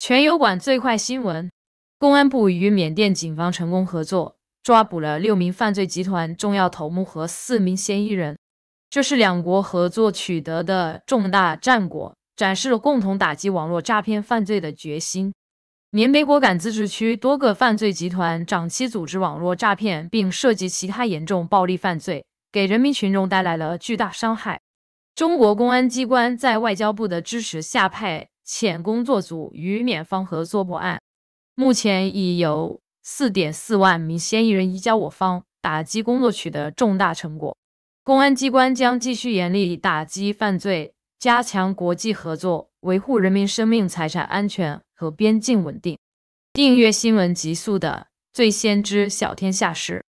全油管最快新闻：公安部与缅甸警方成功合作，抓捕了六名犯罪集团重要头目和四名嫌疑人，这是两国合作取得的重大战果，展示了共同打击网络诈骗犯罪的决心。缅北果敢自治区多个犯罪集团长期组织网络诈骗，并涉及其他严重暴力犯罪，给人民群众带来了巨大伤害。中国公安机关在外交部的支持下派。遣工作组与缅方合作破案，目前已有4.4万名嫌疑人移交我方打击工作取得重大成果。公安机关将继续严厉打击犯罪，加强国际合作，维护人民生命财产安全和边境稳定。订阅新闻极速的，最先知晓天下事。